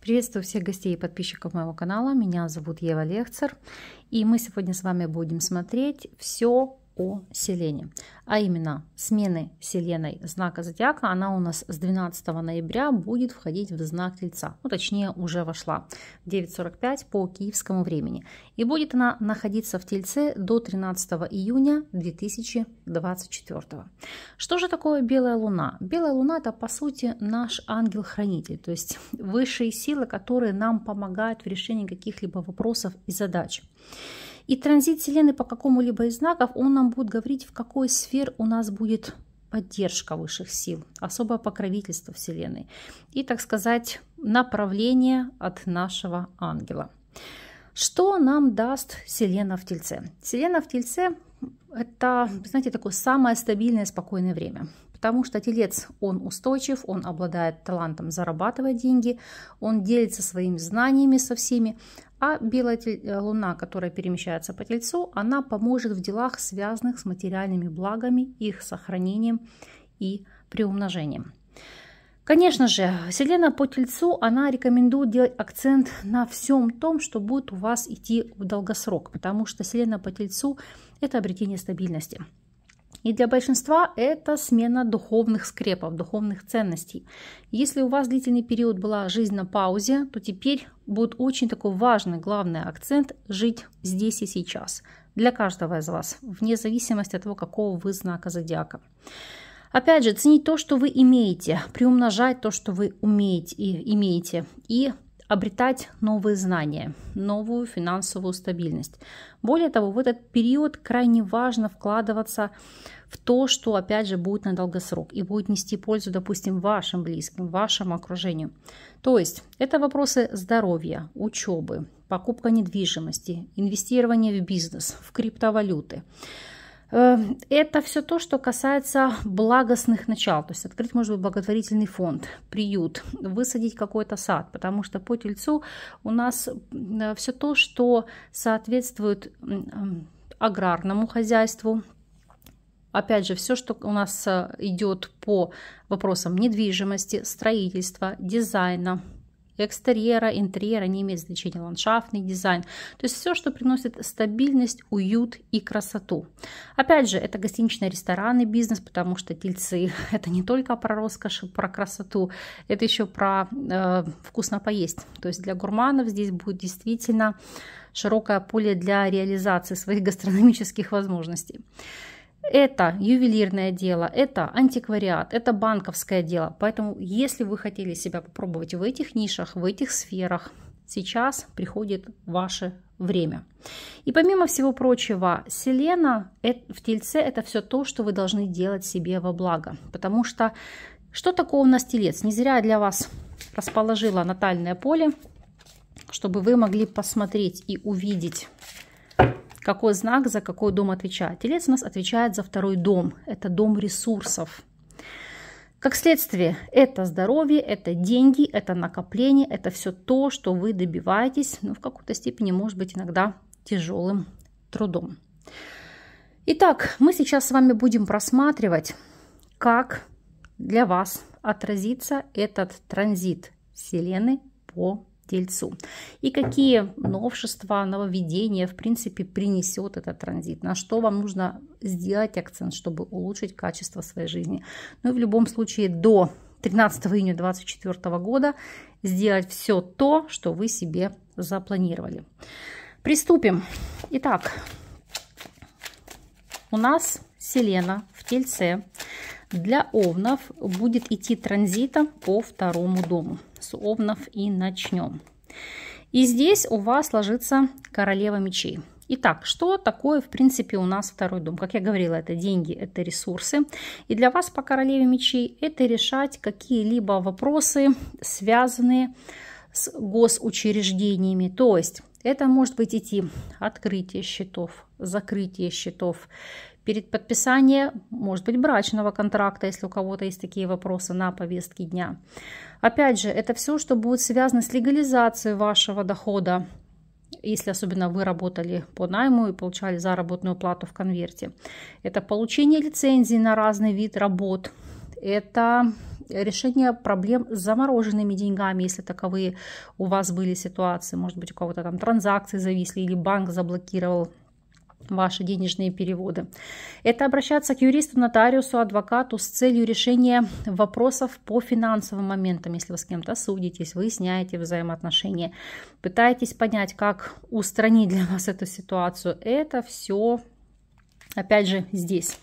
Приветствую всех гостей и подписчиков моего канала. Меня зовут Ева Лехцер. И мы сегодня с вами будем смотреть все о селене, а именно смены селеной знака зодиака, она у нас с 12 ноября будет входить в знак Тельца, ну точнее уже вошла в 9.45 по киевскому времени, и будет она находиться в Тельце до 13 июня 2024. Что же такое белая луна? Белая луна это по сути наш ангел-хранитель, то есть высшие силы, которые нам помогают в решении каких-либо вопросов и задач. И транзит Селены по какому-либо из знаков, он нам будет говорить, в какой сфере у нас будет поддержка высших сил, особое покровительство Вселенной и, так сказать, направление от нашего ангела. Что нам даст Селена в Тельце? Селена в Тельце – это, знаете, такое самое стабильное, спокойное время. Потому что телец, он устойчив, он обладает талантом зарабатывать деньги, он делится своими знаниями со всеми, а белая э, луна, которая перемещается по тельцу, она поможет в делах, связанных с материальными благами, их сохранением и приумножением. Конечно же, Вселенная по тельцу, она рекомендует делать акцент на всем том, что будет у вас идти в долгосрок, потому что Вселенная по тельцу – это обретение стабильности – и для большинства это смена духовных скрепов, духовных ценностей. Если у вас длительный период была жизнь на паузе, то теперь будет очень такой важный, главный акцент – жить здесь и сейчас. Для каждого из вас, вне зависимости от того, какого вы знака зодиака. Опять же, ценить то, что вы имеете, приумножать то, что вы умеете и имеете, и обретать новые знания, новую финансовую стабильность. Более того, в этот период крайне важно вкладываться в то, что, опять же, будет на долгосрок и будет нести пользу, допустим, вашим близким, вашему окружению. То есть это вопросы здоровья, учебы, покупка недвижимости, инвестирование в бизнес, в криптовалюты Эм, это все то, что касается благостных начал. То есть открыть, может быть, благотворительный фонд, приют, высадить какой-то сад, потому что по тельцу у нас э, все то, что соответствует э, аграрному хозяйству, Опять же, все, что у нас э, идет по вопросам недвижимости, строительства, дизайна, экстерьера, интерьера, не имеет значения ландшафтный дизайн. То есть все, что приносит стабильность, уют и красоту. Опять же, это гостиничный ресторанный бизнес, потому что тельцы – это не только про роскошь, про красоту, это еще про э, вкусно поесть. То есть для гурманов здесь будет действительно широкое поле для реализации своих гастрономических возможностей. Это ювелирное дело, это антиквариат, это банковское дело. Поэтому, если вы хотели себя попробовать в этих нишах, в этих сферах, сейчас приходит ваше время. И помимо всего прочего, Селена э, в Тельце – это все то, что вы должны делать себе во благо. Потому что что такое у нас Телец? Не зря я для вас расположила натальное поле, чтобы вы могли посмотреть и увидеть какой знак за какой дом отвечает. Телец у нас отвечает за второй дом. Это дом ресурсов. Как следствие, это здоровье, это деньги, это накопление, это все то, что вы добиваетесь, но ну, в какой-то степени, может быть, иногда тяжелым трудом. Итак, мы сейчас с вами будем просматривать, как для вас отразится этот транзит Вселены по Тельцу. И какие новшества, нововведения, в принципе, принесет этот транзит, на что вам нужно сделать акцент, чтобы улучшить качество своей жизни. Ну и в любом случае до 13 июня 2024 года сделать все то, что вы себе запланировали. Приступим. Итак, у нас Селена в Тельце для овнов будет идти транзитом по второму дому. С овнов и начнем. И здесь у вас ложится королева мечей. Итак, что такое, в принципе, у нас второй дом? Как я говорила, это деньги, это ресурсы. И для вас по королеве мечей это решать какие-либо вопросы, связанные с госучреждениями. То есть это может быть идти открытие счетов, закрытие счетов, перед подписанием, может быть, брачного контракта, если у кого-то есть такие вопросы на повестке дня. Опять же, это все, что будет связано с легализацией вашего дохода, если особенно вы работали по найму и получали заработную плату в конверте. Это получение лицензии на разный вид работ, это решение проблем с замороженными деньгами, если таковые у вас были ситуации. Может быть, у кого-то там транзакции зависли или банк заблокировал ваши денежные переводы. Это обращаться к юристу, нотариусу, адвокату с целью решения вопросов по финансовым моментам, если вы с кем-то судитесь, выясняете взаимоотношения, пытаетесь понять, как устранить для вас эту ситуацию. Это все, опять же, здесь.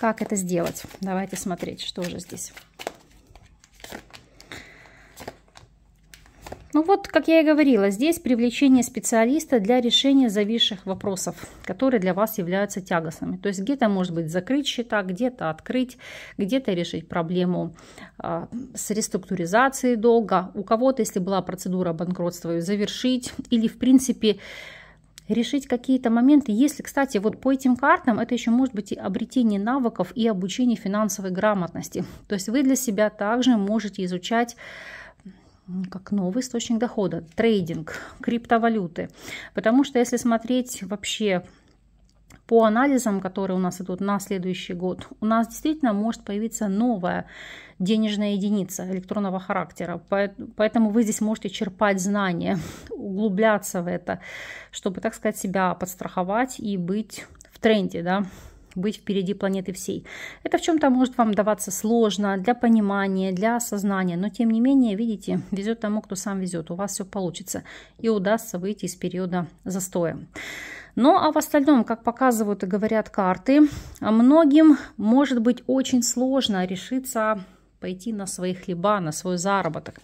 Как это сделать? Давайте смотреть, что же здесь. Ну вот, как я и говорила, здесь привлечение специалиста для решения зависших вопросов, которые для вас являются тягостными. То есть где-то, может быть, закрыть счета, где-то открыть, где-то решить проблему э, с реструктуризацией долга. У кого-то, если была процедура банкротства, ее завершить или, в принципе, решить какие-то моменты. Если, кстати, вот по этим картам, это еще может быть и обретение навыков и обучение финансовой грамотности. То есть вы для себя также можете изучать как новый источник дохода, трейдинг, криптовалюты. Потому что если смотреть вообще по анализам, которые у нас идут на следующий год, у нас действительно может появиться новая денежная единица электронного характера. Поэтому вы здесь можете черпать знания, углубляться в это, чтобы, так сказать, себя подстраховать и быть в тренде, да, быть впереди планеты всей. Это в чем-то может вам даваться сложно для понимания, для осознания, но тем не менее, видите, везет тому, кто сам везет, у вас все получится и удастся выйти из периода застоя. Ну а в остальном, как показывают и говорят карты, многим может быть очень сложно решиться пойти на свои хлеба, на свой заработок.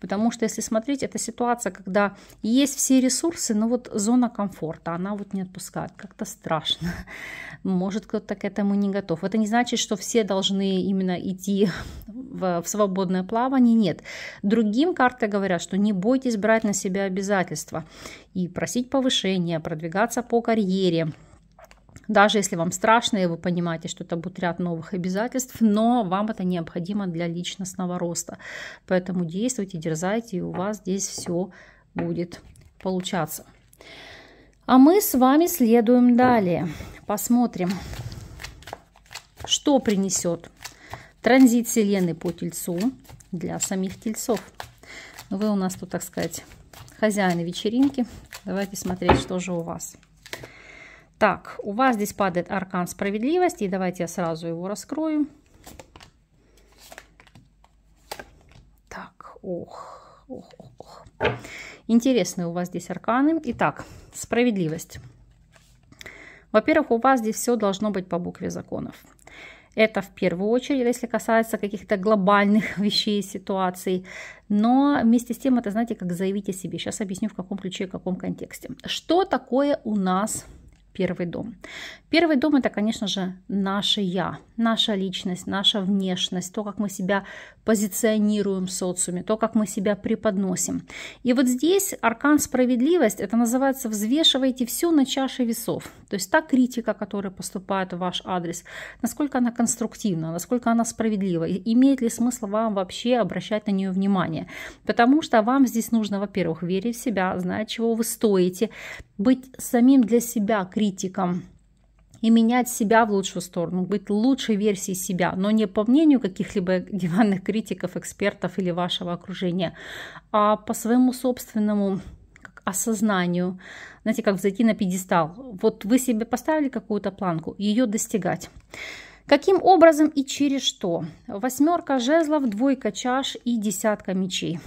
Потому что если смотреть, это ситуация, когда есть все ресурсы, но вот зона комфорта, она вот не отпускает, как-то страшно. Может, кто-то к этому не готов. Это не значит, что все должны именно идти в, в свободное плавание, нет. Другим карты говорят, что не бойтесь брать на себя обязательства и просить повышения, продвигаться по карьере, даже если вам страшно, и вы понимаете, что это будет ряд новых обязательств, но вам это необходимо для личностного роста. Поэтому действуйте, дерзайте, и у вас здесь все будет получаться. А мы с вами следуем далее. Посмотрим, что принесет транзит Вселенной по Тельцу для самих Тельцов. Ну, вы у нас тут, так сказать, хозяины вечеринки. Давайте смотреть, что же у вас. Так, у вас здесь падает аркан справедливости. И давайте я сразу его раскрою. Так, ох, ох, ох. Интересные у вас здесь арканы. Итак, справедливость. Во-первых, у вас здесь все должно быть по букве законов. Это в первую очередь, если касается каких-то глобальных вещей, ситуаций. Но вместе с тем, это знаете, как заявить о себе. Сейчас объясню, в каком ключе, в каком контексте. Что такое у нас первый дом. Первый дом это, конечно же, наше я, наша личность, наша внешность, то, как мы себя позиционируем в социуме, то, как мы себя преподносим. И вот здесь аркан справедливость, это называется взвешивайте все на чаше весов. То есть та критика, которая поступает в ваш адрес, насколько она конструктивна, насколько она справедлива, имеет ли смысл вам вообще обращать на нее внимание. Потому что вам здесь нужно, во-первых, верить в себя, знать, чего вы стоите, быть самим для себя, критикам и менять себя в лучшую сторону, быть лучшей версией себя, но не по мнению каких-либо диванных критиков, экспертов или вашего окружения, а по своему собственному осознанию, знаете, как взойти на пьедестал. Вот вы себе поставили какую-то планку, ее достигать. Каким образом и через что? Восьмерка жезлов, двойка чаш и десятка мечей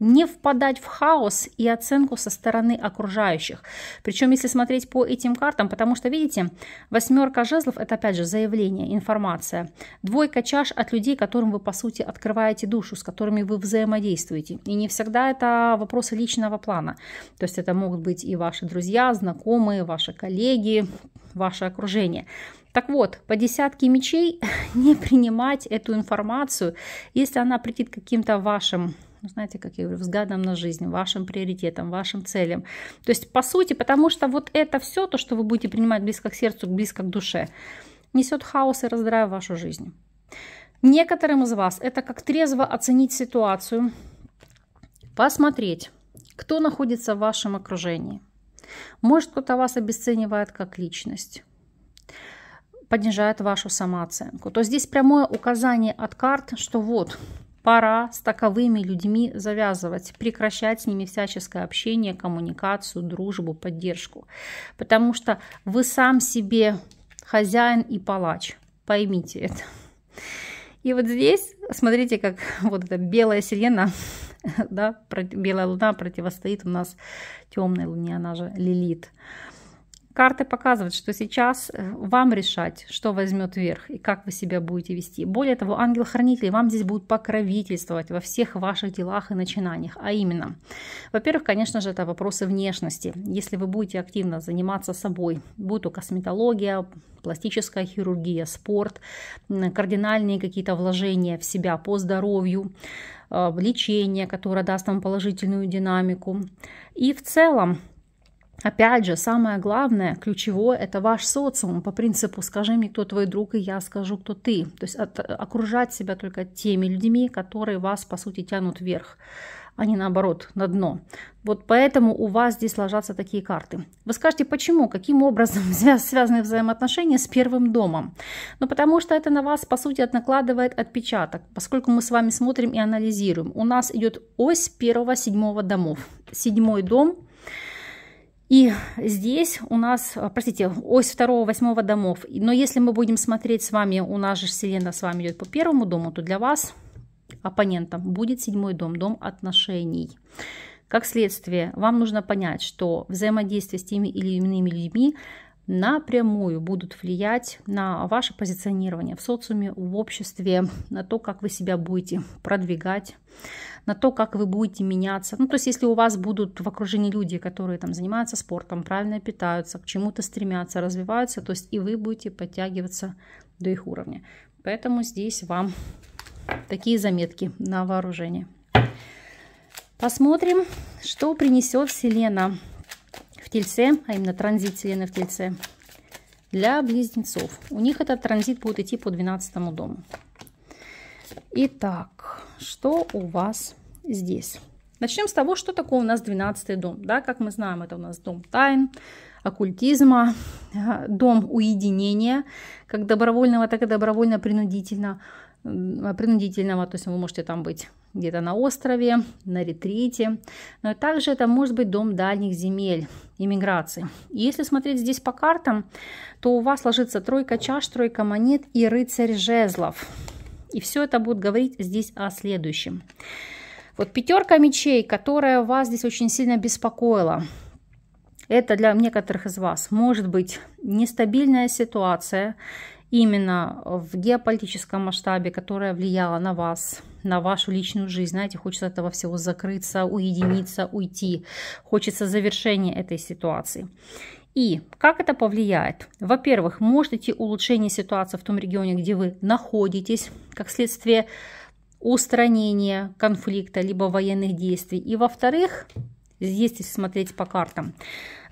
не впадать в хаос и оценку со стороны окружающих. Причем, если смотреть по этим картам, потому что, видите, восьмерка жезлов – это, опять же, заявление, информация. Двойка чаш от людей, которым вы, по сути, открываете душу, с которыми вы взаимодействуете. И не всегда это вопросы личного плана. То есть это могут быть и ваши друзья, знакомые, ваши коллеги, ваше окружение. Так вот, по десятке мечей не принимать эту информацию, если она придет каким-то вашим ну, знаете, как я говорю, взглядом на жизнь, вашим приоритетам, вашим целям. То есть, по сути, потому что вот это все, то, что вы будете принимать близко к сердцу, близко к душе, несет хаос и раздрай вашу жизнь. Некоторым из вас это как трезво оценить ситуацию, посмотреть, кто находится в вашем окружении. Может, кто-то вас обесценивает как личность понижает вашу самооценку. То здесь прямое указание от карт, что вот, Пора с таковыми людьми завязывать, прекращать с ними всяческое общение, коммуникацию, дружбу, поддержку. Потому что вы сам себе хозяин и палач. Поймите это. И вот здесь, смотрите, как вот эта белая сирена, да, белая луна противостоит у нас темной луне, она же лилит. Карты показывают, что сейчас э, вам решать, что возьмет верх и как вы себя будете вести. Более того, ангел-хранитель вам здесь будет покровительствовать во всех ваших делах и начинаниях. А именно, во-первых, конечно же, это вопросы внешности. Если вы будете активно заниматься собой, будь то косметология, пластическая хирургия, спорт, кардинальные какие-то вложения в себя по здоровью, э, лечение, которое даст вам положительную динамику. И в целом Опять же, самое главное, ключевое, это ваш социум по принципу «скажи мне, кто твой друг, и я скажу, кто ты». То есть от, окружать себя только теми людьми, которые вас, по сути, тянут вверх а не наоборот, на дно. Вот поэтому у вас здесь ложатся такие карты. Вы скажете, почему, каким образом связаны взаимоотношения с первым домом? Ну, потому что это на вас, по сути, накладывает отпечаток, поскольку мы с вами смотрим и анализируем. У нас идет ось первого-седьмого домов. Седьмой дом – и здесь у нас, э, простите, ось второго, восьмого домов. Но если мы будем смотреть с вами, у нас же Вселенная с вами идет по первому дому, то для вас оппонентом будет седьмой дом, дом отношений. Как следствие, вам нужно понять, что взаимодействие с теми или иными людьми напрямую будут влиять на ваше позиционирование в социуме, в обществе, на то, как вы себя будете продвигать, на то, как вы будете меняться. Ну, то есть, если у вас будут в окружении люди, которые там занимаются спортом, правильно питаются, к чему-то стремятся, развиваются, то есть и вы будете подтягиваться до их уровня. Поэтому здесь вам такие заметки на вооружение. Посмотрим, что принесет Селена в Тельце, а именно транзит Селены в Тельце для близнецов. У них этот транзит будет идти по 12 дому. Итак, что у вас здесь. Начнем с того, что такое у нас 12 дом. Да? Как мы знаем, это у нас дом тайн, оккультизма, э, дом уединения, как добровольного, так и добровольно принудительного принудительного, то есть вы можете там быть где-то на острове, на ретрите, но также это может быть дом дальних земель, иммиграции. И если смотреть здесь по картам, то у вас ложится тройка чаш, тройка монет и рыцарь жезлов. И все это будет говорить здесь о следующем. Вот пятерка мечей, которая вас здесь очень сильно беспокоила. Это для некоторых из вас может быть нестабильная ситуация именно в геополитическом масштабе, которая влияла на вас, на вашу личную жизнь. Знаете, хочется этого всего закрыться, уединиться, уйти. Хочется завершения этой ситуации. И как это повлияет? Во-первых, может идти улучшение ситуации в том регионе, где вы находитесь, как следствие устранения конфликта либо военных действий. И во-вторых, здесь, если смотреть по картам,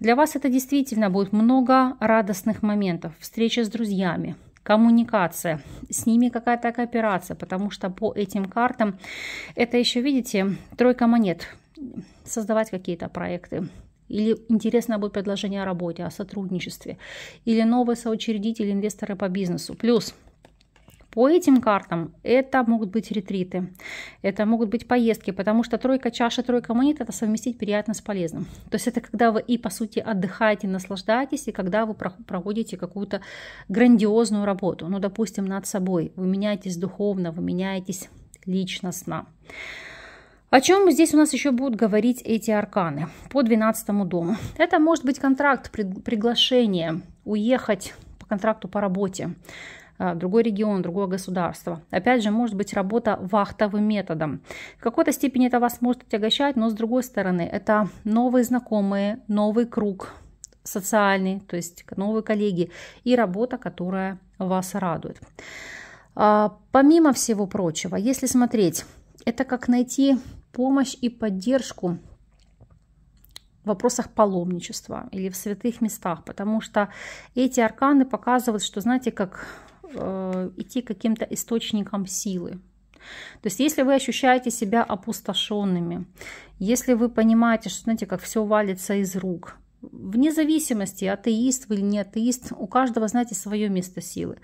для вас это действительно будет много радостных моментов. Встреча с друзьями, коммуникация, с ними какая-то кооперация, потому что по этим картам это еще, видите, тройка монет, создавать какие-то проекты, или интересное будет предложение о работе, о сотрудничестве, или новые соучредители, инвесторы по бизнесу. Плюс по этим картам это могут быть ретриты, это могут быть поездки, потому что тройка чаши, тройка монет – это совместить приятно с полезным. То есть это когда вы и, по сути, отдыхаете, наслаждаетесь, и когда вы проводите какую-то грандиозную работу, ну, допустим, над собой. Вы меняетесь духовно, вы меняетесь личностно. О чем здесь у нас еще будут говорить эти арканы по 12 дому? Это может быть контракт, приглашение уехать по контракту по работе а, другой регион, другое государство. Опять же, может быть работа вахтовым методом. В какой-то степени это вас может отягощать, но с другой стороны, это новые знакомые, новый круг социальный, то есть новые коллеги и работа, которая вас радует. А, помимо всего прочего, если смотреть, это как найти помощь и поддержку в вопросах паломничества или в святых местах, потому что эти арканы показывают, что, знаете, как э, идти каким-то источникам силы. То есть если вы ощущаете себя опустошенными, если вы понимаете, что, знаете, как все валится из рук, Вне зависимости, атеист вы или не атеист, у каждого, знаете, свое место силы.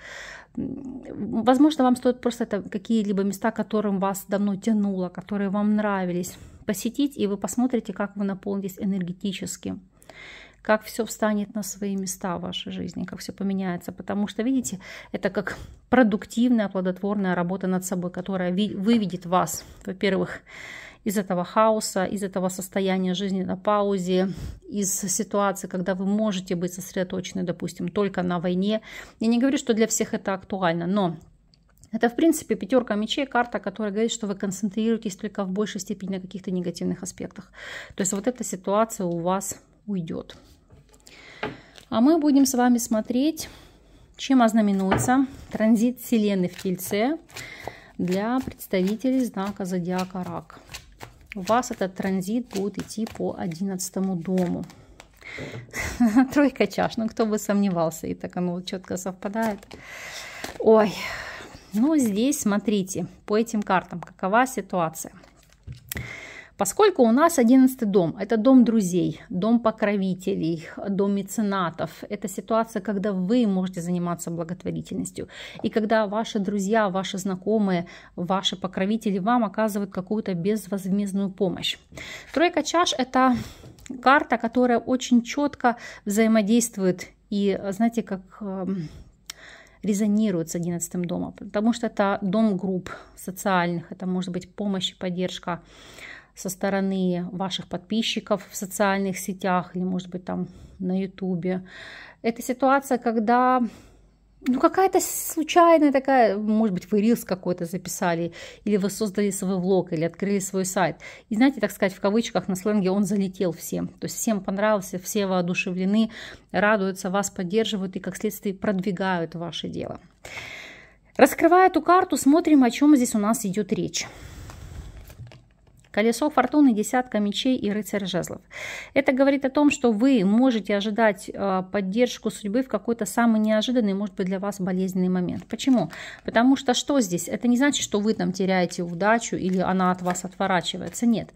Возможно, вам стоит просто это какие-либо места, которым вас давно тянуло, которые вам нравились, посетить, и вы посмотрите, как вы наполнитесь энергетически как все встанет на свои места в вашей жизни, как все поменяется. Потому что, видите, это как продуктивная, плодотворная работа над собой, которая выведет вас, во-первых, из этого хаоса, из этого состояния жизни на паузе, из ситуации, когда вы можете быть сосредоточены, допустим, только на войне. Я не говорю, что для всех это актуально, но это, в принципе, пятерка мечей, карта, которая говорит, что вы концентрируетесь только в большей степени на каких-то негативных аспектах. То есть вот эта ситуация у вас уйдет. А мы будем с вами смотреть, чем ознаменуется транзит Вселенной в Тельце для представителей знака Зодиака Рак у вас этот транзит будет идти по одиннадцатому дому. Тройка чаш, ну кто бы сомневался, и так оно четко совпадает. Ой, ну здесь смотрите по этим картам, какова ситуация – Поскольку у нас 11 дом – это дом друзей, дом покровителей, дом меценатов. Это ситуация, когда вы можете заниматься благотворительностью. И когда ваши друзья, ваши знакомые, ваши покровители вам оказывают какую-то безвозмездную помощь. Тройка чаш – это карта, которая очень четко взаимодействует и, знаете, как эм, резонирует с 11 домом, потому что это дом групп социальных, это может быть помощь и поддержка, со стороны ваших подписчиков в социальных сетях или, может быть, там на Ютубе. Это ситуация, когда ну, какая-то случайная такая, может быть, вы рилс какой-то записали, или вы создали свой влог, или открыли свой сайт. И знаете, так сказать, в кавычках на сленге он залетел всем. То есть всем понравился, все воодушевлены, радуются, вас поддерживают и, как следствие, продвигают ваше дело. Раскрывая эту карту, смотрим, о чем здесь у нас идет речь колесо фортуны, десятка мечей и рыцарь жезлов. Это говорит о том, что вы можете ожидать э, поддержку судьбы в какой-то самый неожиданный, может быть, для вас болезненный момент. Почему? Потому что что здесь? Это не значит, что вы там теряете удачу или она от вас отворачивается. Нет.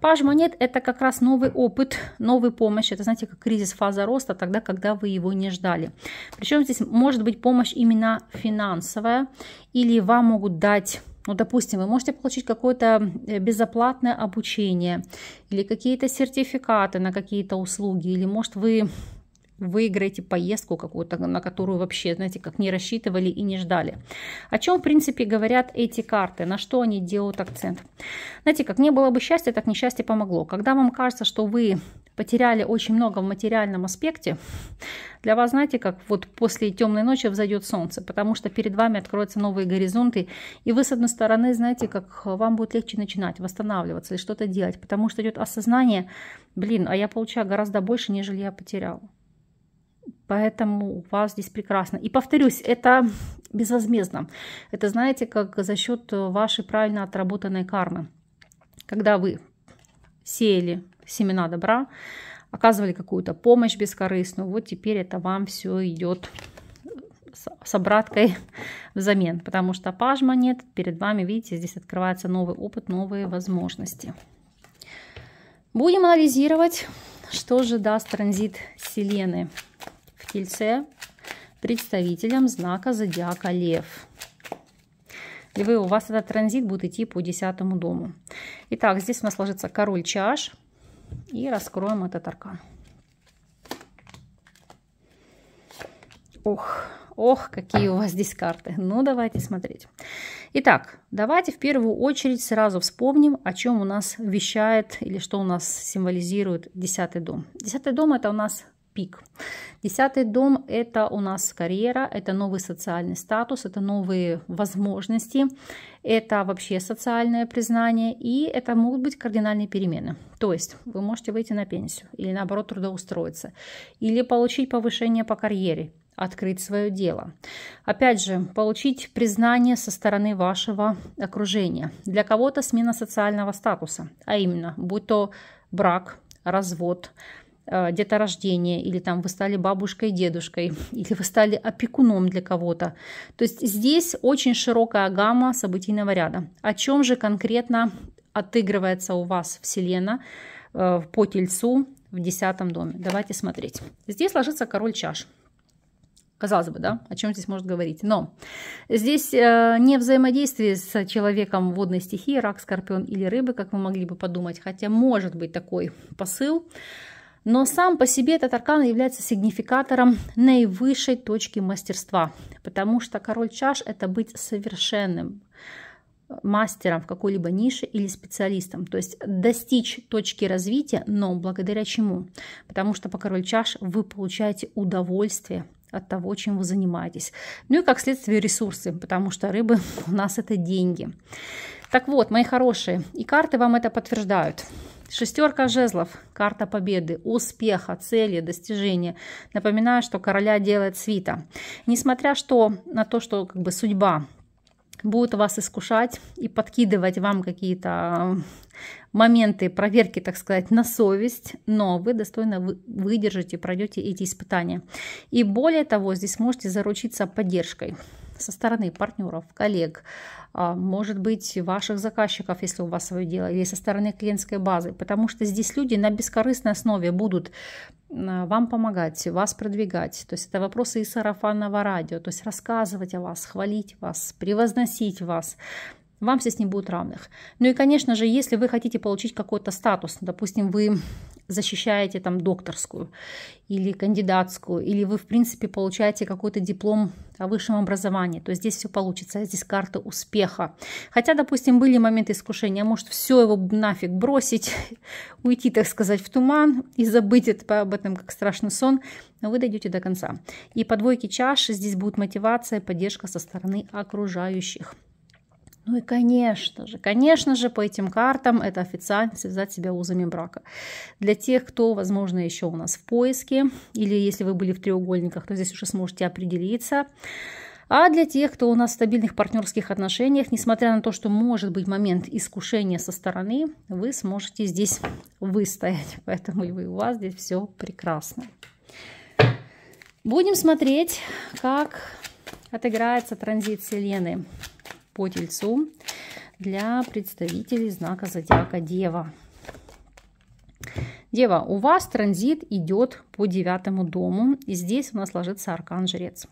Паж монет – это как раз новый опыт, новая помощь. Это, знаете, как кризис фаза роста, тогда, когда вы его не ждали. Причем здесь может быть помощь именно финансовая, или вам могут дать ну, допустим, вы можете получить какое-то э, безоплатное обучение или какие-то сертификаты на какие-то услуги, или, может, вы выиграете поездку какую-то, на которую вообще, знаете, как не рассчитывали и не ждали. О чем, в принципе, говорят эти карты, на что они делают акцент. Знаете, как не было бы счастья, так несчастье помогло. Когда вам кажется, что вы потеряли очень много в материальном аспекте, для вас, знаете, как вот после темной ночи взойдет солнце, потому что перед вами откроются новые горизонты, и вы, с одной стороны, знаете, как вам будет легче начинать восстанавливаться или что-то делать, потому что идет осознание, блин, а я получаю гораздо больше, нежели я потерял. Поэтому у вас здесь прекрасно. И повторюсь, это безвозмездно. Это, знаете, как за счет вашей правильно отработанной кармы. Когда вы сеяли семена добра, оказывали какую-то помощь бескорыстную, вот теперь это вам все идет с обраткой взамен, потому что паж монет перед вами, видите, здесь открывается новый опыт, новые возможности. Будем анализировать, что же даст транзит Селены кільце представителям знака зодиака Лев. Львы, у вас этот транзит будет идти по десятому дому. Итак, здесь у нас ложится король чаш. И раскроем этот аркан. Ох, ох, какие у вас здесь карты. Ну, давайте смотреть. Итак, давайте в первую очередь сразу вспомним, о чем у нас вещает или что у нас символизирует десятый дом. Десятый дом – это у нас пик. Десятый дом – это у нас карьера, это новый социальный статус, это новые возможности, это вообще социальное признание, и это могут быть кардинальные перемены. То есть вы можете выйти на пенсию или, наоборот, трудоустроиться, или получить повышение по карьере, открыть свое дело. Опять же, получить признание со стороны вашего окружения. Для кого-то смена социального статуса, а именно, будь то брак, развод – Э, деторождения, или там вы стали бабушкой и дедушкой, или вы стали опекуном для кого-то. То есть здесь очень широкая гамма событийного ряда. О чем же конкретно отыгрывается у вас Вселена э, по тельцу в десятом доме? Давайте смотреть. Здесь ложится король чаш. Казалось бы, да, о чем здесь может говорить. Но здесь э, не взаимодействие с человеком водной стихии, рак, скорпион или рыбы, как вы могли бы подумать, хотя может быть такой посыл. Но сам по себе этот аркан является сигнификатором наивысшей точки мастерства, потому что король чаш – это быть совершенным, мастером в какой-либо нише или специалистом. То есть достичь точки развития, но благодаря чему? Потому что по король чаш вы получаете удовольствие – от того, чем вы занимаетесь. Ну и как следствие ресурсы, потому что рыбы у нас это деньги. Так вот, мои хорошие, и карты вам это подтверждают. Шестерка жезлов, карта победы, успеха, цели, достижения. Напоминаю, что короля делает свита. Несмотря что, на то, что как бы судьба будут вас искушать и подкидывать вам какие-то э, моменты проверки, так сказать, на совесть, но вы достойно выдержите, пройдете эти испытания. И более того, здесь можете заручиться поддержкой со стороны партнеров, коллег, а, может быть, ваших заказчиков, если у вас свое дело, или со стороны клиентской базы, потому что здесь люди на бескорыстной основе будут а, вам помогать, вас продвигать. То есть это вопросы и сарафанного радио, то есть рассказывать о вас, хвалить вас, превозносить вас. Вам здесь не будет равных. Ну и, конечно же, если вы хотите получить какой-то статус, допустим, вы защищаете там докторскую или кандидатскую, или вы, в принципе, получаете какой-то диплом о высшем образовании, то здесь все получится, а здесь карта успеха. Хотя, допустим, были моменты искушения, может, все его нафиг бросить, уйти, так сказать, в туман и забыть это, об этом как страшный сон, но вы дойдете до конца. И по двойке чаш здесь будет мотивация, поддержка со стороны окружающих. Ну и, конечно же, конечно же, по этим картам это официально связать себя узами брака. Для тех, кто, возможно, еще у нас в поиске, или если вы были в треугольниках, то здесь уже сможете определиться. А для тех, кто у нас в стабильных партнерских отношениях, несмотря на то, что может быть момент искушения со стороны, вы сможете здесь выстоять. Поэтому и у вас здесь все прекрасно. Будем смотреть, как отыграется транзит Селены по тельцу для представителей знака зодиака Дева. Дева, у вас транзит идет по девятому дому, и здесь у нас ложится аркан жрец.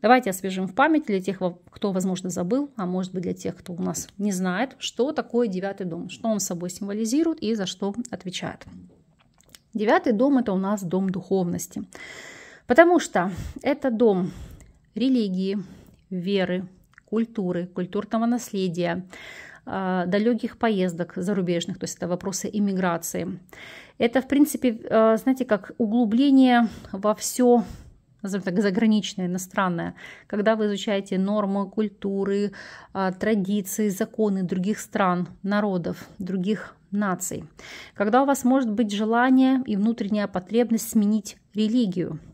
Давайте освежим в память для тех, кто, возможно, забыл, а может быть для тех, кто у нас не знает, что такое девятый дом, что он собой символизирует и за что отвечает. Девятый дом – это у нас дом духовности, потому что это дом религии, веры, культуры, культурного наследия, а, далеких поездок зарубежных, то есть это вопросы иммиграции. Это, в принципе, а, знаете, как углубление во все назовем так, заграничное, иностранное, когда вы изучаете нормы, культуры, а, традиции, законы других стран, народов, других наций, когда у вас может быть желание и внутренняя потребность сменить религию –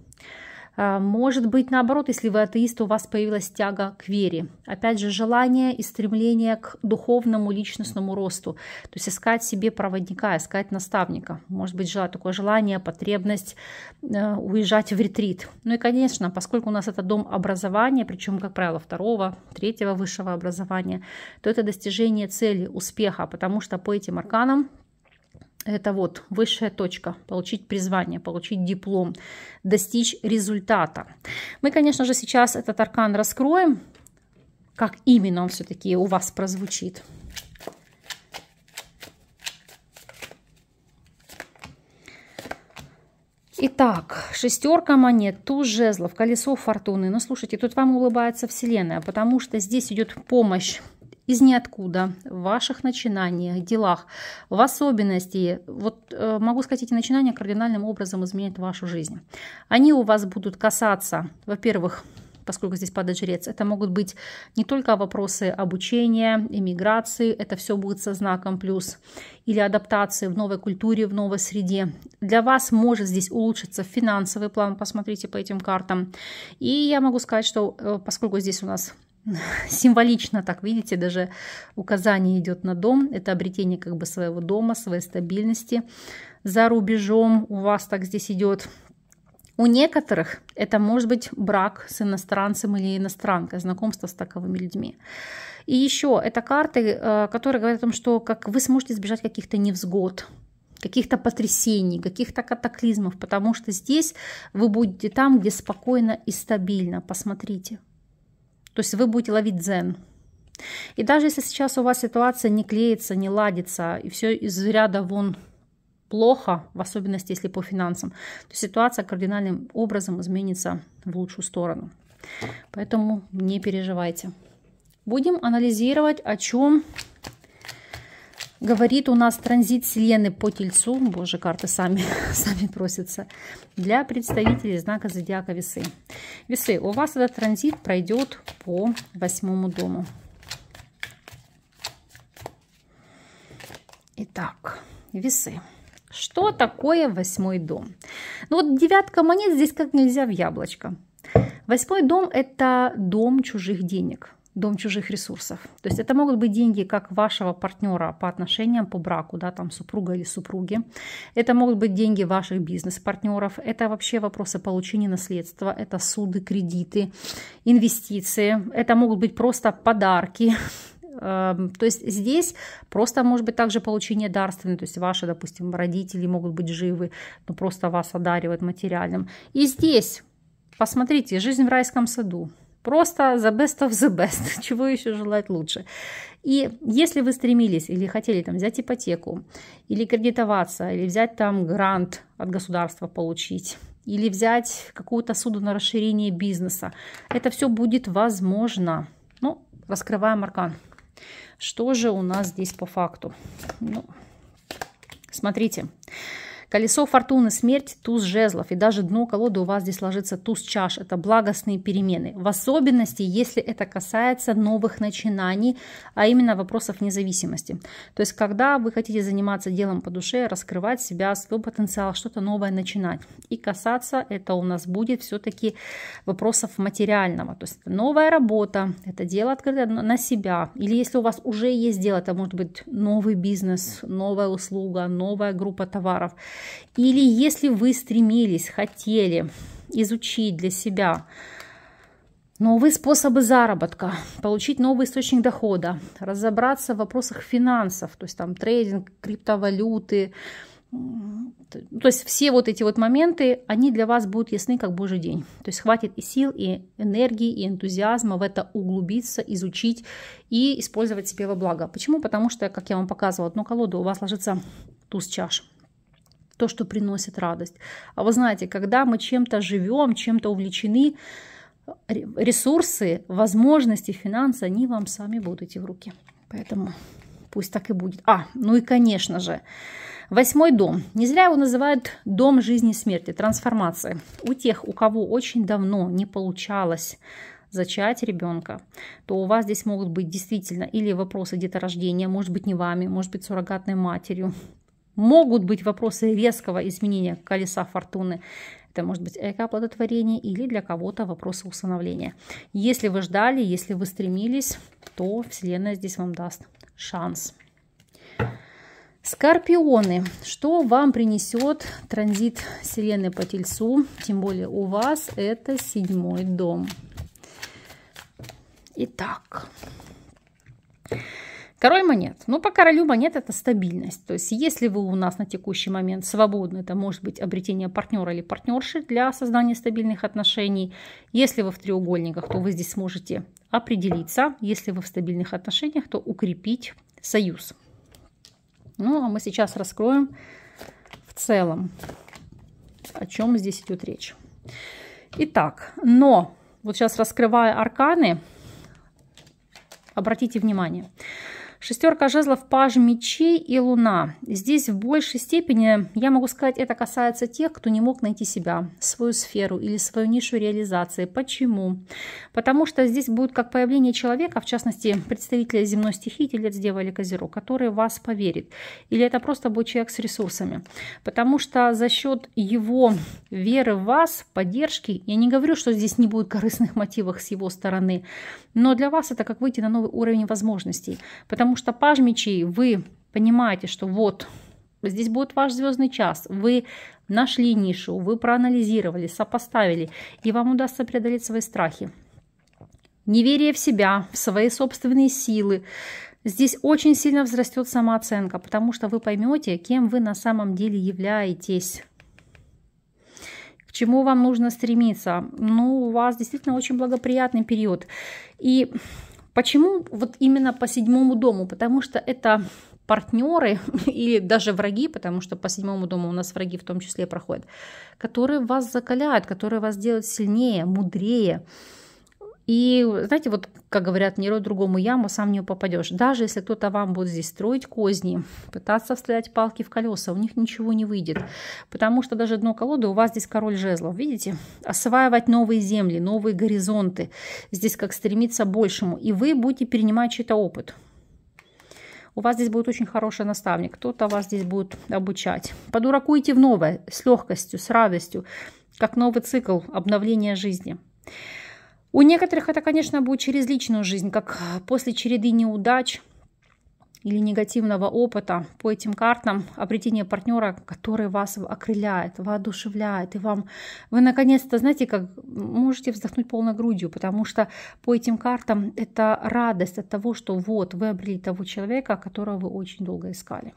а, может быть, наоборот, если вы атеист, у вас появилась тяга к вере. Опять же, желание и стремление к духовному личностному росту. То есть искать себе проводника, искать наставника. Может быть, желать такое желание, потребность э, уезжать в ретрит. Ну и, конечно, поскольку у нас это дом образования, причем, как правило, второго, третьего высшего образования, то это достижение цели, успеха, потому что по этим арканам это вот высшая точка, получить призвание, получить диплом, достичь результата. Мы, конечно же, сейчас этот аркан раскроем, как именно он все-таки у вас прозвучит. Итак, шестерка монет, туз жезлов, колесо фортуны. Ну, слушайте, тут вам улыбается Вселенная, потому что здесь идет помощь из ниоткуда в ваших начинаниях, делах. В особенности, вот э, могу сказать, эти начинания кардинальным образом изменят вашу жизнь. Они у вас будут касаться, во-первых, поскольку здесь падает жрец. Это могут быть не только вопросы обучения, иммиграции, это все будет со знаком плюс, или адаптации в новой культуре, в новой среде. Для вас может здесь улучшиться финансовый план, посмотрите по этим картам. И я могу сказать, что э, поскольку здесь у нас символично так, видите, даже указание идет на дом. Это обретение как бы своего дома, своей стабильности. За рубежом у вас так здесь идет. У некоторых это может быть брак с иностранцем или иностранкой, знакомство с таковыми людьми. И еще это карты, э, которые говорят о том, что как вы сможете избежать каких-то невзгод, каких-то потрясений, каких-то катаклизмов, потому что здесь вы будете там, где спокойно и стабильно. Посмотрите, то есть вы будете ловить дзен. И даже если сейчас у вас ситуация не клеится, не ладится, и все из ряда вон плохо, в особенности если по финансам, то ситуация кардинальным образом изменится в лучшую сторону. Поэтому не переживайте. Будем анализировать, о чем Говорит у нас транзит Селены по Тельцу, боже, карты сами, сами просятся, для представителей знака Зодиака Весы. Весы, у вас этот транзит пройдет по восьмому дому. Итак, Весы. Что такое восьмой дом? Ну вот девятка монет здесь как нельзя в яблочко. Восьмой дом – это дом чужих денег дом чужих ресурсов. То есть это могут быть деньги как вашего партнера по отношениям, по браку, да, там супруга или супруги. Это могут быть деньги ваших бизнес-партнеров. Это вообще вопросы получения наследства. Это суды, кредиты, инвестиции. Это могут быть просто подарки. Эм, то есть здесь просто может быть также получение дарственное, то есть ваши, допустим, родители могут быть живы, но просто вас одаривают материальным. И здесь, посмотрите, жизнь в райском саду. Просто the best of the best. Чего еще желать лучше? И если вы стремились или хотели там взять ипотеку, или кредитоваться, или взять там грант от государства получить, или взять какую-то суду на расширение бизнеса, это все будет возможно. Ну, раскрываем аркан. Что же у нас здесь по факту? Ну, смотрите. Смотрите. Колесо фортуны, смерть, туз жезлов. И даже дно колоды у вас здесь ложится туз чаш. Это благостные перемены. В особенности, если это касается новых начинаний, а именно вопросов независимости. То есть, когда вы хотите заниматься делом по душе, раскрывать себя, свой потенциал, что-то новое начинать. И касаться это у нас будет все-таки вопросов материального. То есть, это новая работа, это дело открыто на себя. Или если у вас уже есть дело, это может быть новый бизнес, новая услуга, новая группа товаров – или если вы стремились, хотели изучить для себя новые способы заработка, получить новый источник дохода, разобраться в вопросах финансов, то есть там трейдинг, криптовалюты, то есть все вот эти вот моменты, они для вас будут ясны как божий день. То есть хватит и сил, и энергии, и энтузиазма в это углубиться, изучить и использовать себе во благо. Почему? Потому что, как я вам показывала, одну колоду у вас ложится туз чаш то, что приносит радость. А вы знаете, когда мы чем-то живем, чем-то увлечены, ресурсы, возможности, финансы, они вам сами будут идти в руки. Поэтому пусть так и будет. А, ну и конечно же, восьмой дом. Не зря его называют дом жизни и смерти, трансформации. У тех, у кого очень давно не получалось зачать ребенка, то у вас здесь могут быть действительно или вопросы рождения, может быть не вами, может быть суррогатной матерью, Могут быть вопросы резкого изменения колеса фортуны. Это может быть экооплодотворение или для кого-то вопросы усыновления. Если вы ждали, если вы стремились, то Вселенная здесь вам даст шанс. Скорпионы. Что вам принесет транзит вселенной по Тельцу? Тем более у вас это седьмой дом. Итак, Король монет. Ну, по королю монет это стабильность. То есть, если вы у нас на текущий момент свободны, это может быть обретение партнера или партнерши для создания стабильных отношений. Если вы в треугольниках, то вы здесь сможете определиться. Если вы в стабильных отношениях, то укрепить союз. Ну, а мы сейчас раскроем в целом, о чем здесь идет речь. Итак, но, вот сейчас раскрывая арканы, обратите внимание – Шестерка жезлов, паж мечей и луна. Здесь в большей степени, я могу сказать, это касается тех, кто не мог найти себя, свою сферу или свою нишу реализации. Почему? Потому что здесь будет как появление человека, в частности, представителя земной стихии, телец, дева или козерог, который вас поверит. Или это просто будет человек с ресурсами. Потому что за счет его веры в вас, поддержки, я не говорю, что здесь не будет корыстных мотивов с его стороны, но для вас это как выйти на новый уровень возможностей. Потому Потому что паж вы понимаете, что вот здесь будет ваш звездный час, вы нашли нишу, вы проанализировали, сопоставили, и вам удастся преодолеть свои страхи. Неверие в себя, в свои собственные силы. Здесь очень сильно взрастет самооценка, потому что вы поймете, кем вы на самом деле являетесь к чему вам нужно стремиться. Ну, у вас действительно очень благоприятный период. И Почему вот именно по седьмому дому? Потому что это партнеры или даже враги, потому что по седьмому дому у нас враги в том числе проходят, которые вас закаляют, которые вас делают сильнее, мудрее, и, знаете, вот, как говорят, не рой другому яму, сам не попадешь. Даже если кто-то вам будет здесь строить козни, пытаться вставлять палки в колеса, у них ничего не выйдет. Потому что даже дно колоды у вас здесь король жезлов, видите? Осваивать новые земли, новые горизонты. Здесь как стремиться большему. И вы будете перенимать чей-то опыт. У вас здесь будет очень хороший наставник, кто-то вас здесь будет обучать. По в новое, с легкостью, с радостью, как новый цикл обновления жизни. У некоторых это, конечно, будет через личную жизнь, как а, после череды неудач или негативного опыта по этим картам обретение партнера, который вас окрыляет, воодушевляет, и вам вы наконец-то, знаете, как можете вздохнуть полной грудью, потому что по этим картам это радость от того, что вот вы обрели того человека, которого вы очень долго искали.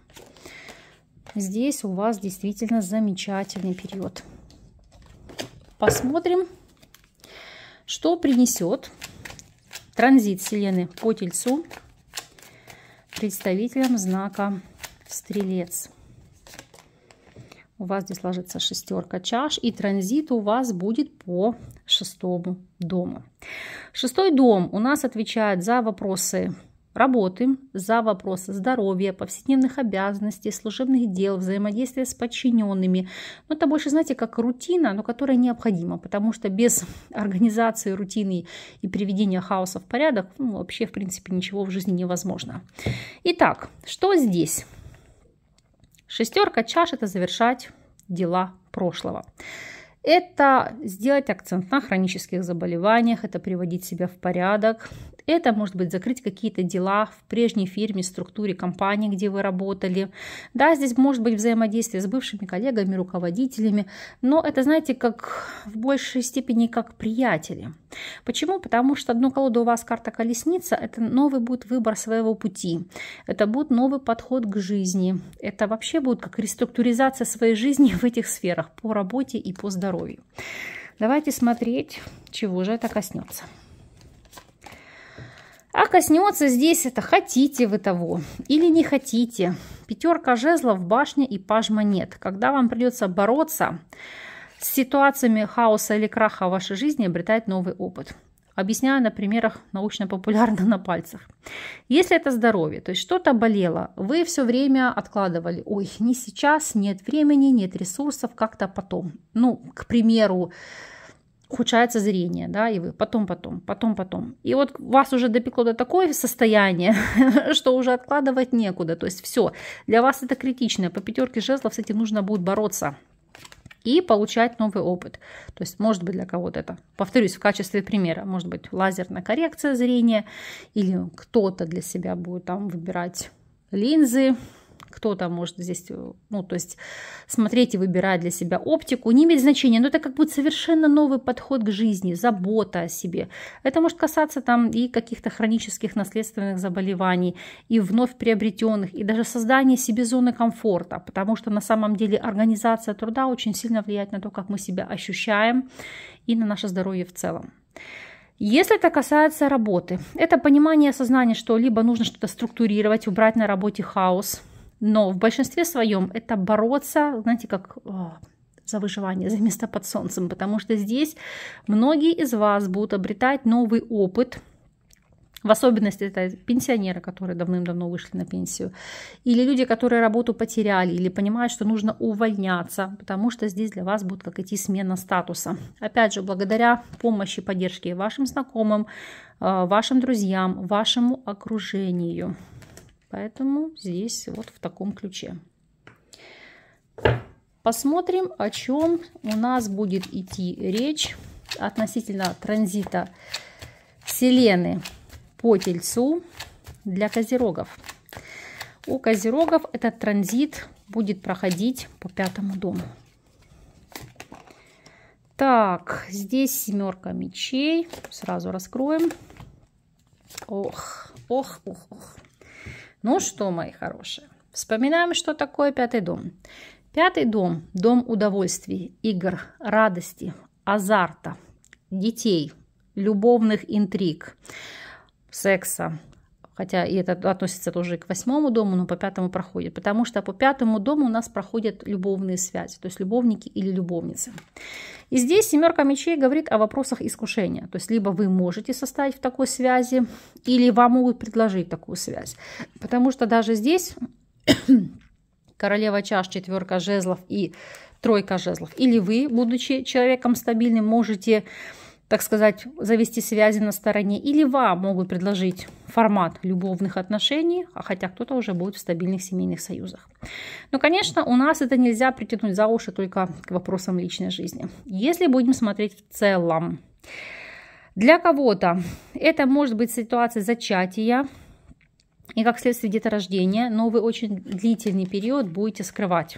Здесь у вас действительно замечательный период. Посмотрим, что принесет транзит Селены по Тельцу представителям знака Стрелец? У вас здесь ложится шестерка чаш, и транзит у вас будет по шестому дому. Шестой дом у нас отвечает за вопросы работы, за вопросы здоровья, повседневных обязанностей, служебных дел, взаимодействия с подчиненными. Но это больше, знаете, как рутина, но которая необходима, потому что без организации рутины и приведения хаоса в порядок ну, вообще, в принципе, ничего в жизни невозможно. Итак, что здесь? Шестерка чаш – это завершать дела прошлого. Это сделать акцент на хронических заболеваниях, это приводить себя в порядок, это может быть закрыть какие-то дела в прежней фирме, структуре компании, где вы работали. Да, здесь может быть взаимодействие с бывшими коллегами, руководителями, но это, знаете, как в большей степени как приятели. Почему? Потому что одну колоду у вас карта колесница, это новый будет выбор своего пути, это будет новый подход к жизни, это вообще будет как реструктуризация своей жизни в этих сферах по работе и по здоровью. Давайте смотреть, чего же это коснется. А коснется здесь это хотите вы того или не хотите. Пятерка жезлов, башня и паж монет. Когда вам придется бороться с ситуациями хаоса или краха в вашей жизни, обретает новый опыт. Объясняю на примерах научно-популярно на пальцах. Если это здоровье, то есть что-то болело, вы все время откладывали. Ой, не сейчас, нет времени, нет ресурсов, как-то потом. Ну, к примеру, ухудшается зрение, да, и вы потом, потом, потом, потом. И вот вас уже допекло до такое состояние, что уже откладывать некуда. То есть все, для вас это критично. По пятерке жезлов с этим нужно будет бороться и получать новый опыт. То есть, может быть, для кого-то это, повторюсь, в качестве примера, может быть, лазерная коррекция зрения, или кто-то для себя будет там выбирать линзы, кто-то может здесь, э, ну, то есть смотреть и выбирать для себя оптику, не имеет значения, но это как будто совершенно новый подход к жизни, забота о себе. Это может касаться там и каких-то хронических наследственных заболеваний, и вновь приобретенных, и даже создания себе зоны комфорта, потому что на самом деле организация труда очень сильно влияет на то, как мы себя ощущаем и на наше здоровье в целом. Если это касается работы, это понимание осознание, что либо нужно что-то структурировать, убрать на работе хаос, но в большинстве своем это бороться, знаете, как а, за выживание, за место под солнцем, потому что здесь многие из вас будут обретать новый опыт, в особенности это пенсионеры, которые давным-давно вышли на пенсию, или люди, которые работу потеряли, или понимают, что нужно увольняться, потому что здесь для вас будет как идти смена статуса. Опять же, благодаря помощи, поддержке вашим знакомым, а, вашим друзьям, вашему окружению – Поэтому здесь вот в таком ключе. Посмотрим, о чем у нас будет идти речь относительно транзита Селены по Тельцу для козерогов. У козерогов этот транзит будет проходить по пятому дому. Так, здесь семерка мечей. Сразу раскроем. Ох, ох, ох, ох. Ну что, мои хорошие, вспоминаем, что такое пятый дом. Пятый дом – дом удовольствий, игр, радости, азарта, детей, любовных интриг, секса, хотя и это относится тоже и к восьмому дому, но по пятому проходит, потому что по пятому дому у нас проходят любовные связи, то есть любовники или любовницы. И здесь семерка мечей говорит о вопросах искушения. То есть либо вы можете состоять в такой связи, или вам могут предложить такую связь. Потому что даже здесь королева чаш, четверка жезлов и тройка жезлов. Или вы, будучи человеком стабильным, можете так сказать, завести связи на стороне, или вам могут предложить формат любовных отношений, а хотя кто-то уже будет в стабильных семейных союзах. Но, конечно, у нас это нельзя притянуть за уши только к вопросам личной жизни. Если будем смотреть в целом, для кого-то это может быть ситуация зачатия, и как следствие деторождения, но вы очень длительный период будете скрывать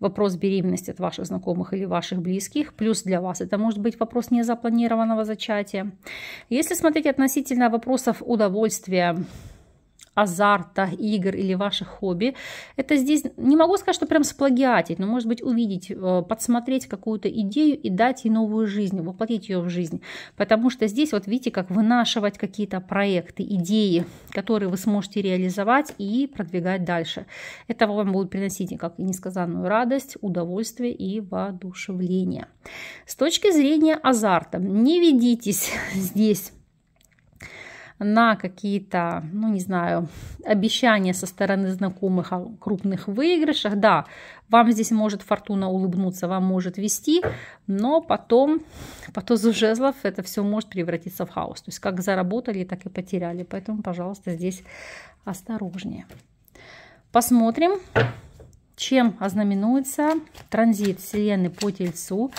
вопрос беременности от ваших знакомых или ваших близких. Плюс для вас это может быть вопрос незапланированного зачатия. Если смотреть относительно вопросов удовольствия, азарта, игр или ваших хобби. Это здесь, не могу сказать, что прям сплагиатить, но, может быть, увидеть, э, подсмотреть какую-то идею и дать ей новую жизнь, воплотить ее в жизнь. Потому что здесь, вот видите, как вынашивать какие-то проекты, идеи, которые вы сможете реализовать и продвигать дальше. Это вам будет приносить, как несказанную радость, удовольствие и воодушевление. С точки зрения азарта, не ведитесь здесь на какие-то, ну не знаю, обещания со стороны знакомых о крупных выигрышах. Да, вам здесь может фортуна улыбнуться, вам может вести, но потом потом тозу жезлов это все может превратиться в хаос. То есть как заработали, так и потеряли. Поэтому, пожалуйста, здесь осторожнее. Посмотрим. Чем ознаменуется транзит Вселенной по Тельцу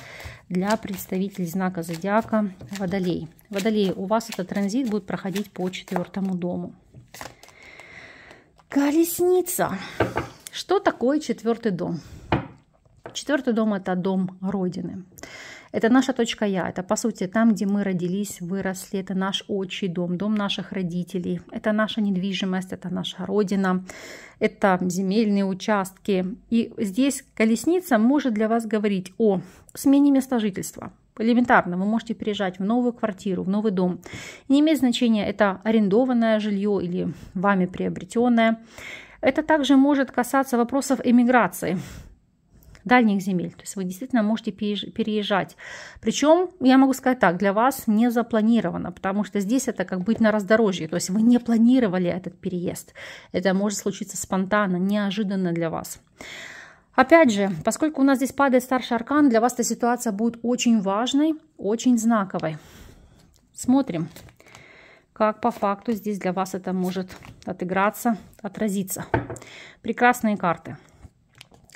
для представителей знака Зодиака Водолей? Водолей, у вас этот транзит будет проходить по четвертому дому. Колесница. Что такое четвертый дом? Четвертый дом – это дом Родины. Родины. Это наша точка «я», это, по сути, там, где мы родились, выросли, это наш отчий дом, дом наших родителей, это наша недвижимость, это наша родина, это земельные участки. И здесь колесница может для вас говорить о смене места жительства, Элементарно, вы можете переезжать в новую квартиру, в новый дом. Не имеет значения, это арендованное жилье или вами приобретенное. Это также может касаться вопросов эмиграции дальних земель. То есть вы действительно можете переезжать. Причем, я могу сказать так, для вас не запланировано, потому что здесь это как быть на раздорожье. То есть вы не планировали этот переезд. Это может случиться спонтанно, неожиданно для вас. Опять же, поскольку у нас здесь падает старший аркан, для вас эта ситуация будет очень важной, очень знаковой. Смотрим, как по факту здесь для вас это может отыграться, отразиться. Прекрасные карты.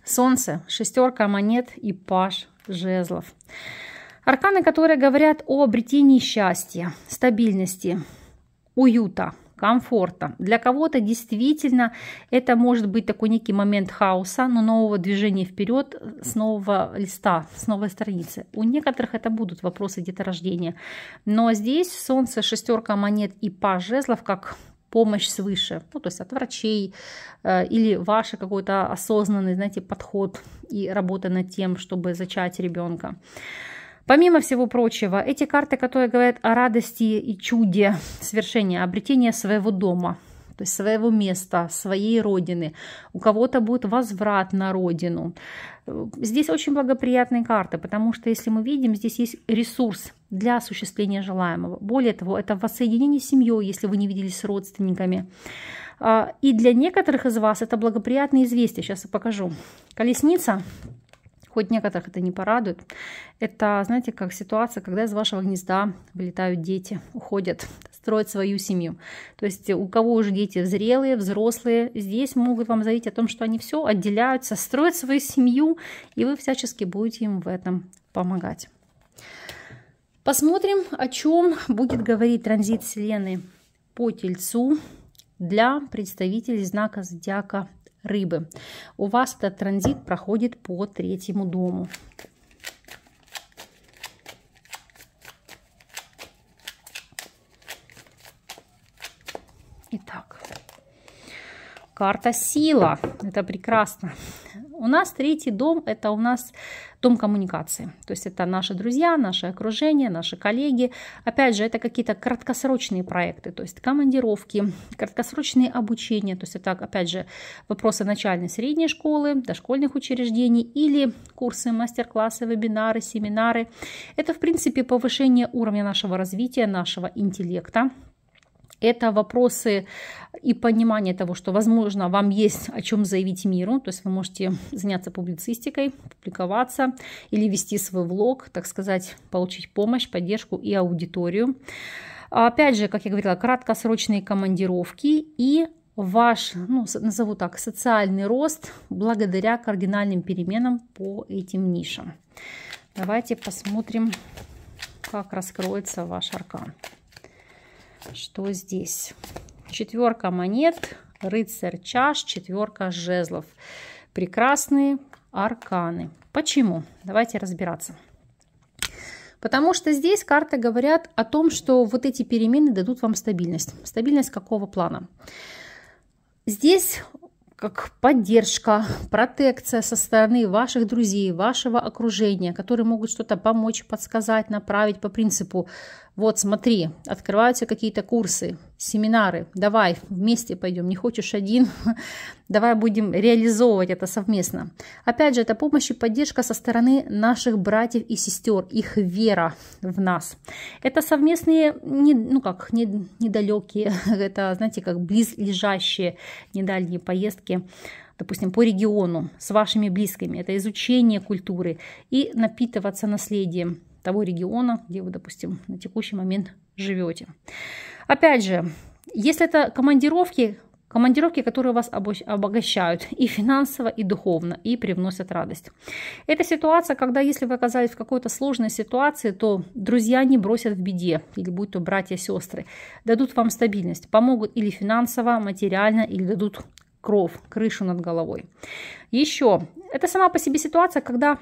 Солнце, шестерка монет и паш жезлов. Арканы, которые говорят о обретении счастья, стабильности, уюта, комфорта. Для кого-то действительно это может быть такой некий момент хаоса, но нового движения вперед с нового листа, с новой страницы. У некоторых это будут вопросы деторождения. Но здесь солнце, шестерка монет и паж жезлов как помощь свыше, ну, то есть от врачей э, или ваш какой-то осознанный, знаете, подход и работа над тем, чтобы зачать ребенка. Помимо всего прочего, эти карты, которые говорят о радости и чуде свершения, обретения своего дома – то есть своего места, своей родины. У кого-то будет возврат на родину. Здесь очень благоприятные карты, потому что, если мы видим, здесь есть ресурс для осуществления желаемого. Более того, это воссоединение с семьей, если вы не виделись с родственниками. А, и для некоторых из вас это благоприятные известия. Сейчас я покажу. Колесница хоть некоторых это не порадует, это, знаете, как ситуация, когда из вашего гнезда вылетают дети, уходят строить свою семью. То есть э, у кого уже дети зрелые, взрослые, здесь могут вам заявить о том, что они все отделяются, строят свою семью, и вы всячески будете им в этом помогать. Посмотрим, о чем будет говорить транзит Вселенной по Тельцу для представителей знака Зодиака Рыбы. У вас этот транзит проходит по третьему дому. Итак, карта сила. Это прекрасно. У нас третий дом – это у нас дом коммуникации. То есть это наши друзья, наше окружение, наши коллеги. Опять же, это какие-то краткосрочные проекты, то есть командировки, краткосрочные обучения. То есть это, опять же, вопросы начальной средней школы, дошкольных учреждений или курсы, мастер-классы, вебинары, семинары. Это, в принципе, повышение уровня нашего развития, нашего интеллекта это вопросы и понимание того, что, возможно, вам есть о чем заявить миру, то есть вы можете заняться публицистикой, публиковаться или вести свой влог, так сказать, получить помощь, поддержку и аудиторию. Опять же, как я говорила, краткосрочные командировки и ваш, ну, назову так, социальный рост благодаря кардинальным переменам по этим нишам. Давайте посмотрим, как раскроется ваш аркан. Что здесь? Четверка монет, рыцарь чаш, четверка жезлов. Прекрасные арканы. Почему? Давайте разбираться. Потому что здесь карты говорят о том, что вот эти перемены дадут вам стабильность. Стабильность какого плана? Здесь как поддержка, протекция со стороны ваших друзей, вашего окружения, которые могут что-то помочь, подсказать, направить по принципу вот смотри, открываются какие-то курсы, семинары, давай вместе пойдем, не хочешь один, давай будем реализовывать это совместно. Опять же, это помощь и поддержка со стороны наших братьев и сестер, их вера в нас. Это совместные, не, ну как, не, недалекие, это, знаете, как близлежащие, недальние поездки, допустим, по региону с вашими близкими. Это изучение культуры и напитываться наследием того региона, где вы, допустим, на текущий момент живете. Опять же, если это командировки, командировки, которые вас обогащают и финансово, и духовно, и привносят радость. Это ситуация, когда если вы оказались в какой-то сложной ситуации, то друзья не бросят в беде, или будь то братья, сестры, дадут вам стабильность, помогут или финансово, материально, или дадут кров, крышу над головой. Еще, это сама по себе ситуация, когда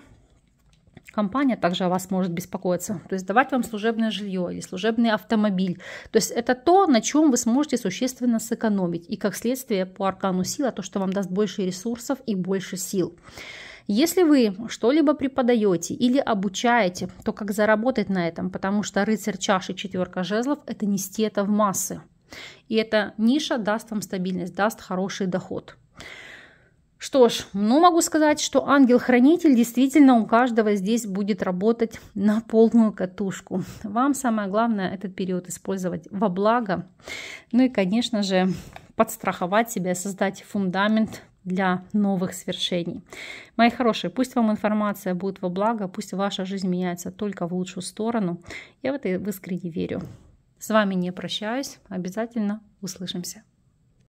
компания также о вас может беспокоиться. То есть давать вам служебное жилье или служебный автомобиль. То есть это то, на чем вы сможете существенно сэкономить. И как следствие по аркану сила, то, что вам даст больше ресурсов и больше сил. Если вы что-либо преподаете или обучаете, то как заработать на этом? Потому что рыцарь чаши четверка жезлов – это нести это в массы. И эта ниша даст вам стабильность, даст хороший доход. Что ж, ну могу сказать, что ангел-хранитель действительно у каждого здесь будет работать на полную катушку. Вам самое главное этот период использовать во благо. Ну и, конечно же, подстраховать себя, создать фундамент для новых свершений. Мои хорошие, пусть вам информация будет во благо, пусть ваша жизнь меняется только в лучшую сторону. Я в это искренне верю. С вами не прощаюсь, обязательно услышимся.